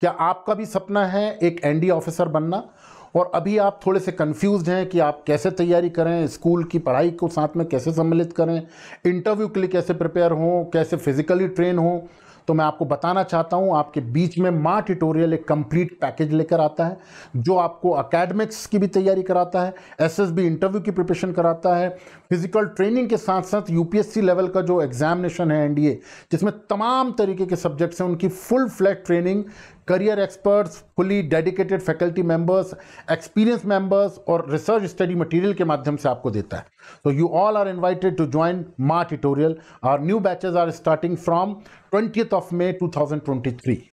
क्या आपका भी सपना है एक एनडी ऑफिसर बनना और अभी आप थोड़े से कंफ्यूज हैं कि आप कैसे तैयारी करें स्कूल की पढ़ाई को साथ में कैसे सम्मिलित करें इंटरव्यू के लिए कैसे प्रिपेयर हों कैसे फिजिकली ट्रेन हों तो मैं आपको बताना चाहता हूं आपके बीच में माँ ट्यूटोरियल एक कंप्लीट पैकेज लेकर आता है जो आपको अकेडमिक्स की भी तैयारी कराता है एसएसबी इंटरव्यू की प्रिपरेशन कराता है फिजिकल ट्रेनिंग के साथ साथ यूपीएससी लेवल का जो एग्जामिनेशन है एनडीए जिसमें तमाम तरीके के सब्जेक्ट्स हैं उनकी full flat training career experts fully dedicated faculty members experience members और रिसर्च स्टडी मटेरियल के माध्यम से आपको देता है so you all are invited to join my tutorial our new batches are starting from twenty of May two thousand twenty three